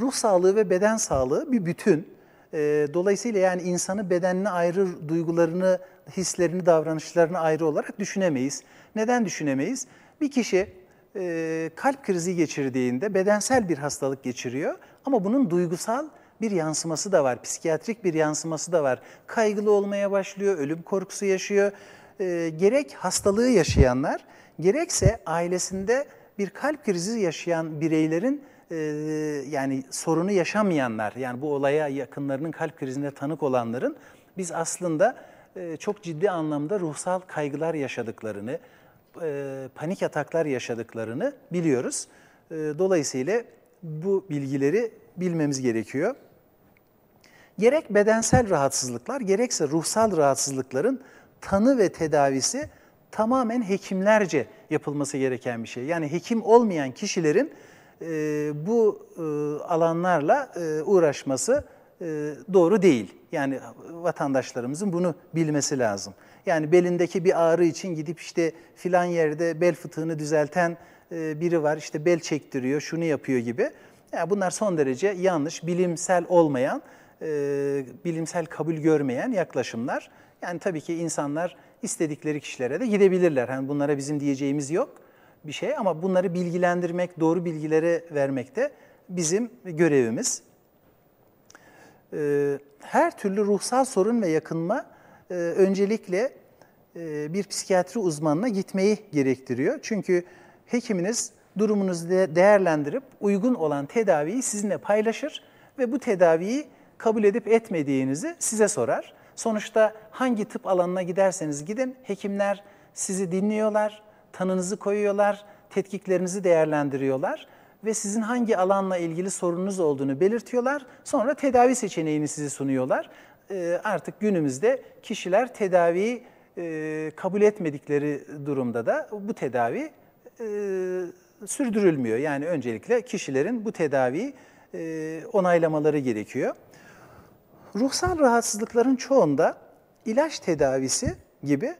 ruh sağlığı ve beden sağlığı bir bütün. E, dolayısıyla yani insanı bedenine ayrı, duygularını, hislerini, davranışlarını ayrı olarak düşünemeyiz. Neden düşünemeyiz? Bir kişi e, kalp krizi geçirdiğinde bedensel bir hastalık geçiriyor ama bunun duygusal bir yansıması da var, psikiyatrik bir yansıması da var. Kaygılı olmaya başlıyor, ölüm korkusu yaşıyor. E, gerek hastalığı yaşayanlar gerekse ailesinde bir kalp krizi yaşayan bireylerin yani sorunu yaşamayanlar yani bu olaya yakınlarının kalp krizine tanık olanların biz aslında çok ciddi anlamda ruhsal kaygılar yaşadıklarını, panik ataklar yaşadıklarını biliyoruz. dolayısıyla bu bilgileri bilmemiz gerekiyor. Gerek bedensel rahatsızlıklar gerekse ruhsal rahatsızlıkların tanı ve tedavisi tamamen hekimlerce yapılması gereken bir şey. Yani hekim olmayan kişilerin e, bu e, alanlarla e, uğraşması e, doğru değil. Yani vatandaşlarımızın bunu bilmesi lazım. Yani belindeki bir ağrı için gidip işte filan yerde bel fıtığını düzelten e, biri var, işte bel çektiriyor, şunu yapıyor gibi. Yani bunlar son derece yanlış, bilimsel olmayan, e, bilimsel kabul görmeyen yaklaşımlar. Yani tabii ki insanlar istedikleri kişilere de gidebilirler. Hani bunlara bizim diyeceğimiz yok bir şey ama bunları bilgilendirmek, doğru bilgileri vermek de bizim görevimiz. Ee, her türlü ruhsal sorun ve yakınma e, öncelikle e, bir psikiyatri uzmanına gitmeyi gerektiriyor. Çünkü hekiminiz durumunuzu değerlendirip uygun olan tedaviyi sizinle paylaşır ve bu tedaviyi kabul edip etmediğinizi size sorar. Sonuçta hangi tıp alanına giderseniz gidin hekimler sizi dinliyorlar, tanınızı koyuyorlar, tetkiklerinizi değerlendiriyorlar ve sizin hangi alanla ilgili sorununuz olduğunu belirtiyorlar. Sonra tedavi seçeneğini size sunuyorlar. Ee, artık günümüzde kişiler tedaviyi e, kabul etmedikleri durumda da bu tedavi e, sürdürülmüyor. Yani öncelikle kişilerin bu tedaviyi e, onaylamaları gerekiyor. Ruhsal rahatsızlıkların çoğunda ilaç tedavisi gibi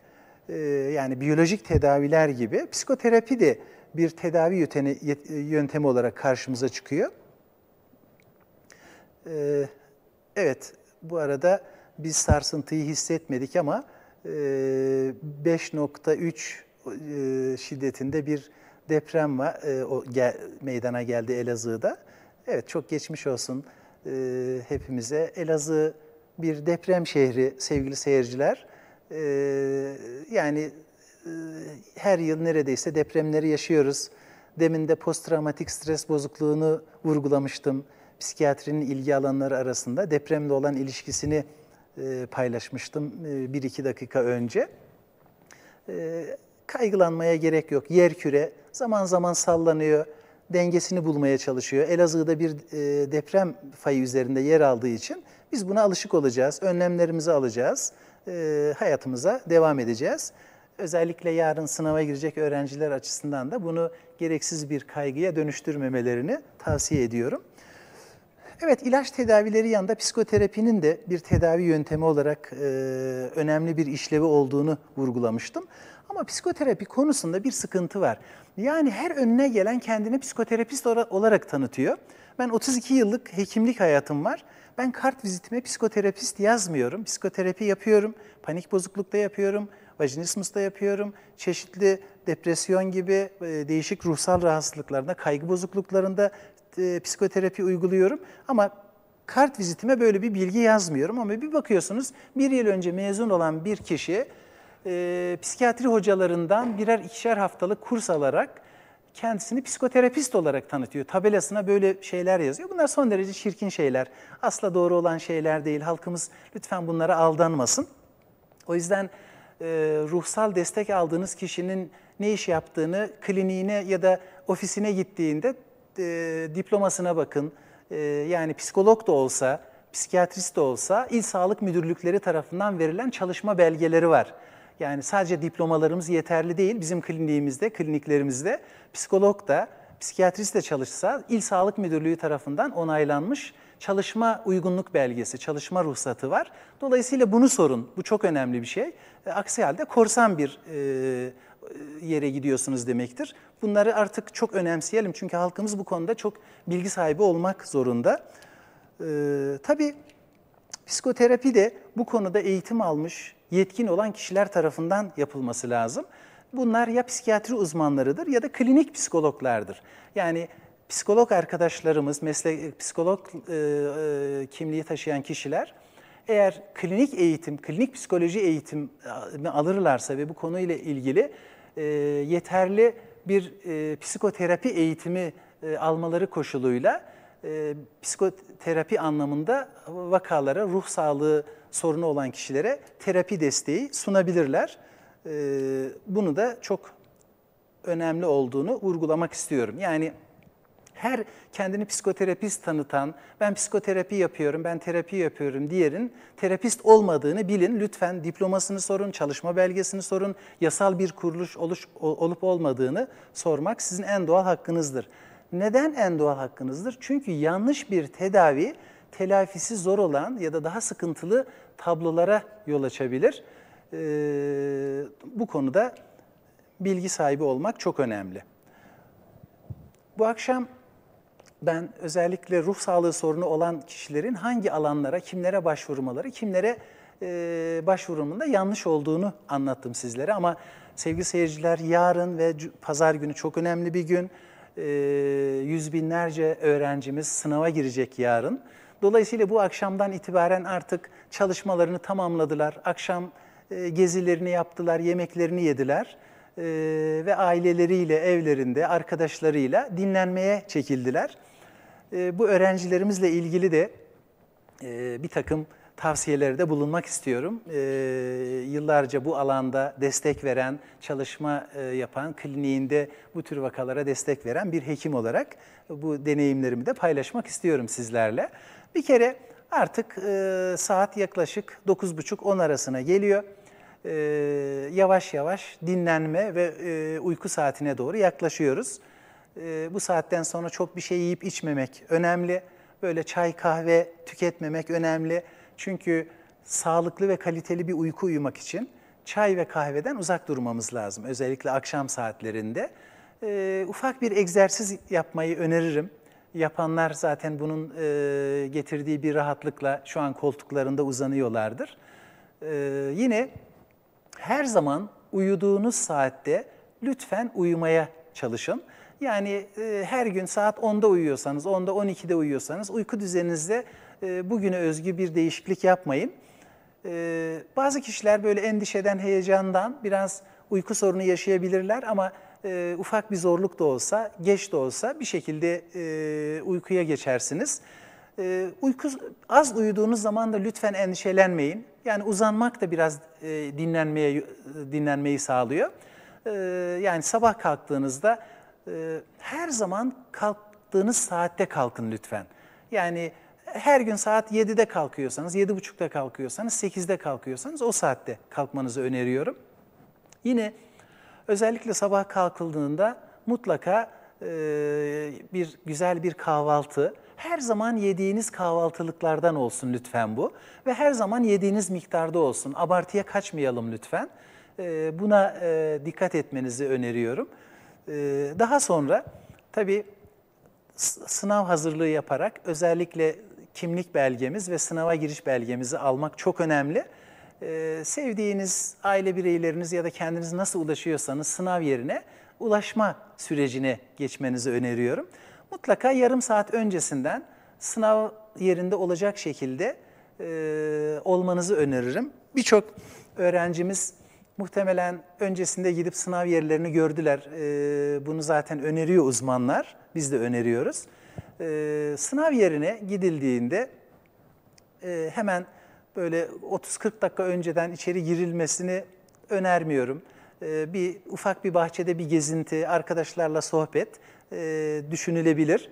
e, yani biyolojik tedaviler gibi psikoterapi de bir tedavi yöntemi, e, yöntemi olarak karşımıza çıkıyor. E, evet bu arada biz sarsıntıyı hissetmedik ama 5.3 şiddetinde bir deprem var, o meydana geldi Elazığ'da. Evet çok geçmiş olsun e, hepimize. Elazığ bir deprem şehri sevgili seyirciler. E, yani e, her yıl neredeyse depremleri yaşıyoruz. Demin de posttraumatik stres bozukluğunu vurgulamıştım. Psikiyatrinin ilgi alanları arasında depremle olan ilişkisini e, paylaşmıştım e, bir iki dakika önce. E, kaygılanmaya gerek yok. Yer küre zaman zaman sallanıyor dengesini bulmaya çalışıyor. Elazığ'da bir e, deprem fayı üzerinde yer aldığı için biz buna alışık olacağız, önlemlerimizi alacağız, e, hayatımıza devam edeceğiz. Özellikle yarın sınava girecek öğrenciler açısından da bunu gereksiz bir kaygıya dönüştürmemelerini tavsiye ediyorum. Evet ilaç tedavileri yanında psikoterapinin de bir tedavi yöntemi olarak e, önemli bir işlevi olduğunu vurgulamıştım. Ama psikoterapi konusunda bir sıkıntı var. Yani her önüne gelen kendini psikoterapist olarak tanıtıyor. Ben 32 yıllık hekimlik hayatım var. Ben kart vizitime psikoterapist yazmıyorum. Psikoterapi yapıyorum. Panik bozuklukta yapıyorum. Vajinismus da yapıyorum. Çeşitli depresyon gibi e, değişik ruhsal rahatsızlıklarında, kaygı bozukluklarında e, psikoterapi uyguluyorum. Ama kart vizitime böyle bir bilgi yazmıyorum. Ama bir bakıyorsunuz bir yıl önce mezun olan bir kişi e, psikiyatri hocalarından birer ikişer haftalık kurs alarak kendisini psikoterapist olarak tanıtıyor. Tabelasına böyle şeyler yazıyor. Bunlar son derece çirkin şeyler. Asla doğru olan şeyler değil. Halkımız lütfen bunlara aldanmasın. O yüzden e, ruhsal destek aldığınız kişinin ne iş yaptığını kliniğine ya da ofisine gittiğinde e, diplomasına bakın. E, yani psikolog da olsa, psikiyatrist de olsa il sağlık müdürlükleri tarafından verilen çalışma belgeleri var. Yani sadece diplomalarımız yeterli değil. Bizim kliniğimizde, kliniklerimizde psikolog da, psikiyatrist de çalışsa il sağlık müdürlüğü tarafından onaylanmış çalışma uygunluk belgesi, çalışma ruhsatı var. Dolayısıyla bunu sorun. Bu çok önemli bir şey. E, aksi halde korsan bir e, e, yere gidiyorsunuz demektir. Bunları artık çok önemseyelim çünkü halkımız bu konuda çok bilgi sahibi olmak zorunda. Ee, tabii psikoterapi de bu konuda eğitim almış, yetkin olan kişiler tarafından yapılması lazım. Bunlar ya psikiyatri uzmanlarıdır ya da klinik psikologlardır. Yani psikolog arkadaşlarımız, meslek psikolog e, e, kimliği taşıyan kişiler eğer klinik eğitim, klinik psikoloji eğitimi alırlarsa ve bu konuyla ilgili e, yeterli bir e, psikoterapi eğitimi e, almaları koşuluyla e, psikoterapi anlamında vakalara ruh sağlığı sorunu olan kişilere terapi desteği sunabilirler. Ee, bunu da çok önemli olduğunu vurgulamak istiyorum. Yani her kendini psikoterapist tanıtan, ben psikoterapi yapıyorum, ben terapi yapıyorum diyenin terapist olmadığını bilin. Lütfen diplomasını sorun, çalışma belgesini sorun, yasal bir kuruluş oluş, olup olmadığını sormak sizin en doğal hakkınızdır. Neden en doğal hakkınızdır? Çünkü yanlış bir tedavi telafisi zor olan ya da daha sıkıntılı tablolara yol açabilir. Ee, bu konuda bilgi sahibi olmak çok önemli. Bu akşam ben özellikle ruh sağlığı sorunu olan kişilerin hangi alanlara, kimlere başvurmaları, kimlere e, başvurumunda yanlış olduğunu anlattım sizlere. Ama sevgili seyirciler yarın ve pazar günü çok önemli bir gün. E, yüz binlerce öğrencimiz sınava girecek yarın. Dolayısıyla bu akşamdan itibaren artık çalışmalarını tamamladılar. Akşam e, gezilerini yaptılar, yemeklerini yediler e, ve aileleriyle, evlerinde, arkadaşlarıyla dinlenmeye çekildiler. E, bu öğrencilerimizle ilgili de bir takım tavsiyelerde bulunmak istiyorum. yıllarca bu alanda destek veren, çalışma yapan, kliniğinde bu tür vakalara destek veren bir hekim olarak bu deneyimlerimi de paylaşmak istiyorum sizlerle. Bir kere artık e, saat yaklaşık 9.30-10 arasına geliyor. E, yavaş yavaş dinlenme ve e, uyku saatine doğru yaklaşıyoruz. E, bu saatten sonra çok bir şey yiyip içmemek önemli. Böyle çay kahve tüketmemek önemli. Çünkü sağlıklı ve kaliteli bir uyku uyumak için çay ve kahveden uzak durmamız lazım. Özellikle akşam saatlerinde. E, ufak bir egzersiz yapmayı öneririm yapanlar zaten bunun e, getirdiği bir rahatlıkla şu an koltuklarında uzanıyorlardır. E, yine her zaman uyuduğunuz saatte lütfen uyumaya çalışın. Yani e, her gün saat 10'da uyuyorsanız, 10'da 12'de uyuyorsanız uyku düzeninizde e, bugüne özgü bir değişiklik yapmayın. E, bazı kişiler böyle endişeden, heyecandan biraz uyku sorunu yaşayabilirler ama e, ufak bir zorluk da olsa, geç de olsa bir şekilde e, uykuya geçersiniz. E, uyku, az uyuduğunuz zaman da lütfen endişelenmeyin. Yani uzanmak da biraz e, dinlenmeye e, dinlenmeyi sağlıyor. E, yani sabah kalktığınızda e, her zaman kalktığınız saatte kalkın lütfen. Yani her gün saat 7'de kalkıyorsanız, 7.30'da kalkıyorsanız, 8'de kalkıyorsanız o saatte kalkmanızı öneriyorum. Yine Özellikle sabah kalkıldığında mutlaka e, bir güzel bir kahvaltı, her zaman yediğiniz kahvaltılıklardan olsun lütfen bu ve her zaman yediğiniz miktarda olsun. Abartıya kaçmayalım lütfen. E, buna e, dikkat etmenizi öneriyorum. E, daha sonra tabii sınav hazırlığı yaparak özellikle kimlik belgemiz ve sınava giriş belgemizi almak çok önemli. Ee, sevdiğiniz aile bireyleriniz ya da kendiniz nasıl ulaşıyorsanız sınav yerine ulaşma sürecine geçmenizi öneriyorum. Mutlaka yarım saat öncesinden sınav yerinde olacak şekilde e, olmanızı öneririm. Birçok öğrencimiz muhtemelen öncesinde gidip sınav yerlerini gördüler. E, bunu zaten öneriyor uzmanlar, biz de öneriyoruz. E, sınav yerine gidildiğinde e, hemen böyle 30-40 dakika önceden içeri girilmesini önermiyorum. Ee, bir ufak bir bahçede bir gezinti, arkadaşlarla sohbet e, düşünülebilir.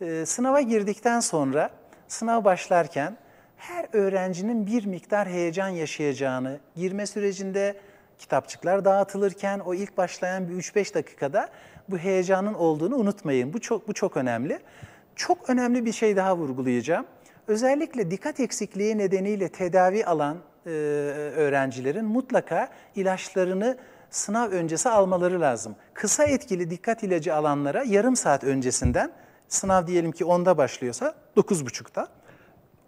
Ee, sınava girdikten sonra, sınav başlarken her öğrencinin bir miktar heyecan yaşayacağını, girme sürecinde kitapçıklar dağıtılırken o ilk başlayan bir 3-5 dakikada bu heyecanın olduğunu unutmayın. Bu çok bu çok önemli. Çok önemli bir şey daha vurgulayacağım. Özellikle dikkat eksikliği nedeniyle tedavi alan e, öğrencilerin mutlaka ilaçlarını sınav öncesi almaları lazım. Kısa etkili dikkat ilacı alanlara yarım saat öncesinden, sınav diyelim ki 10'da başlıyorsa 9.30'da,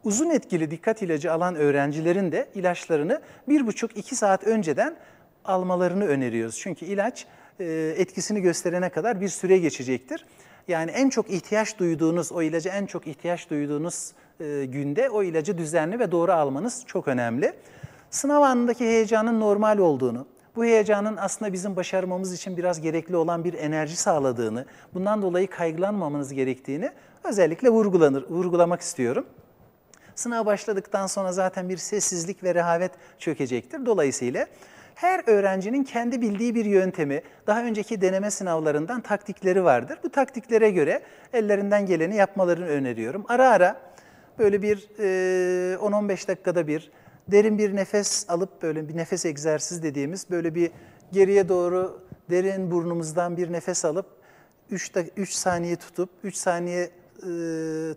uzun etkili dikkat ilacı alan öğrencilerin de ilaçlarını 1,5-2 saat önceden almalarını öneriyoruz. Çünkü ilaç e, etkisini gösterene kadar bir süre geçecektir. Yani en çok ihtiyaç duyduğunuz, o ilaca en çok ihtiyaç duyduğunuz e, günde o ilacı düzenli ve doğru almanız çok önemli. Sınav anındaki heyecanın normal olduğunu, bu heyecanın aslında bizim başarmamız için biraz gerekli olan bir enerji sağladığını, bundan dolayı kaygılanmamanız gerektiğini özellikle vurgulanır, vurgulamak istiyorum. Sınav başladıktan sonra zaten bir sessizlik ve rehavet çökecektir. Dolayısıyla her öğrencinin kendi bildiği bir yöntemi, daha önceki deneme sınavlarından taktikleri vardır. Bu taktiklere göre ellerinden geleni yapmalarını öneriyorum. Ara ara böyle bir e, 10-15 dakikada bir derin bir nefes alıp böyle bir nefes egzersiz dediğimiz böyle bir geriye doğru derin burnumuzdan bir nefes alıp 3, 3 saniye tutup 3 saniye e,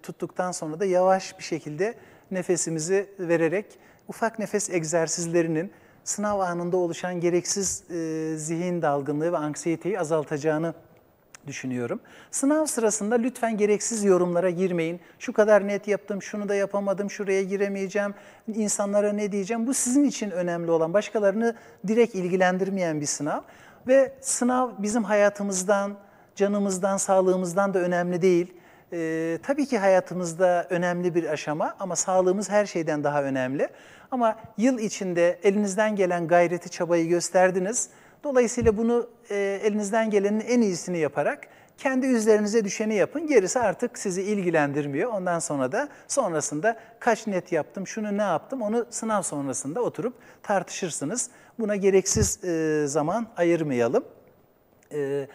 tuttuktan sonra da yavaş bir şekilde nefesimizi vererek ufak nefes egzersizlerinin sınav anında oluşan gereksiz e, zihin dalgınlığı ve anksiyeteyi azaltacağını düşünüyorum. Sınav sırasında lütfen gereksiz yorumlara girmeyin. Şu kadar net yaptım, şunu da yapamadım, şuraya giremeyeceğim, insanlara ne diyeceğim. Bu sizin için önemli olan, başkalarını direkt ilgilendirmeyen bir sınav. Ve sınav bizim hayatımızdan, canımızdan, sağlığımızdan da önemli değil. Ee, tabii ki hayatımızda önemli bir aşama ama sağlığımız her şeyden daha önemli. Ama yıl içinde elinizden gelen gayreti, çabayı gösterdiniz Dolayısıyla bunu e, elinizden gelenin en iyisini yaparak kendi üzerinize düşeni yapın. Gerisi artık sizi ilgilendirmiyor. Ondan sonra da sonrasında kaç net yaptım, şunu ne yaptım onu sınav sonrasında oturup tartışırsınız. Buna gereksiz e, zaman ayırmayalım. E,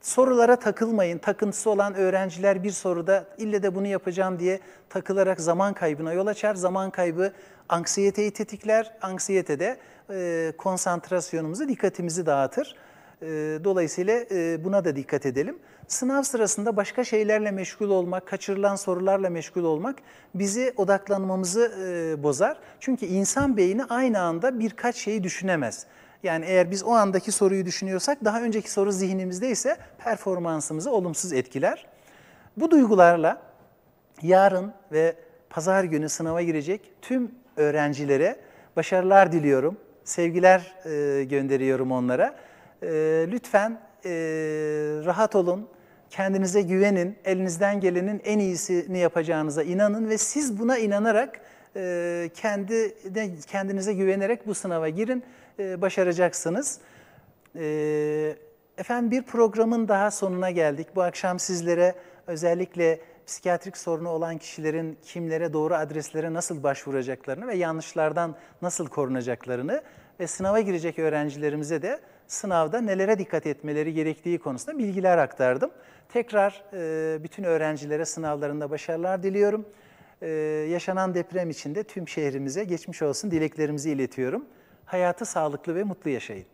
sorulara takılmayın. Takıntısı olan öğrenciler bir soruda ille de bunu yapacağım diye takılarak zaman kaybına yol açar. Zaman kaybı anksiyeteyi tetikler. Anksiyete de e, konsantrasyonumuzu, dikkatimizi dağıtır. E, dolayısıyla e, buna da dikkat edelim. Sınav sırasında başka şeylerle meşgul olmak, kaçırılan sorularla meşgul olmak bizi odaklanmamızı bozar. Çünkü insan beyni aynı anda birkaç şeyi düşünemez. Yani eğer biz o andaki soruyu düşünüyorsak daha önceki soru zihnimizde ise performansımızı olumsuz etkiler. Bu duygularla yarın ve pazar günü sınava girecek tüm öğrencilere başarılar diliyorum sevgiler e, gönderiyorum onlara. E, lütfen e, rahat olun, kendinize güvenin, elinizden gelenin en iyisini yapacağınıza inanın ve siz buna inanarak e, kendi kendinize güvenerek bu sınava girin, e, başaracaksınız. E, efendim bir programın daha sonuna geldik. Bu akşam sizlere özellikle psikiyatrik sorunu olan kişilerin kimlere doğru adreslere nasıl başvuracaklarını ve yanlışlardan nasıl korunacaklarını ve sınava girecek öğrencilerimize de sınavda nelere dikkat etmeleri gerektiği konusunda bilgiler aktardım. Tekrar e, bütün öğrencilere sınavlarında başarılar diliyorum. E, yaşanan deprem için de tüm şehrimize geçmiş olsun dileklerimizi iletiyorum. Hayatı sağlıklı ve mutlu yaşayın.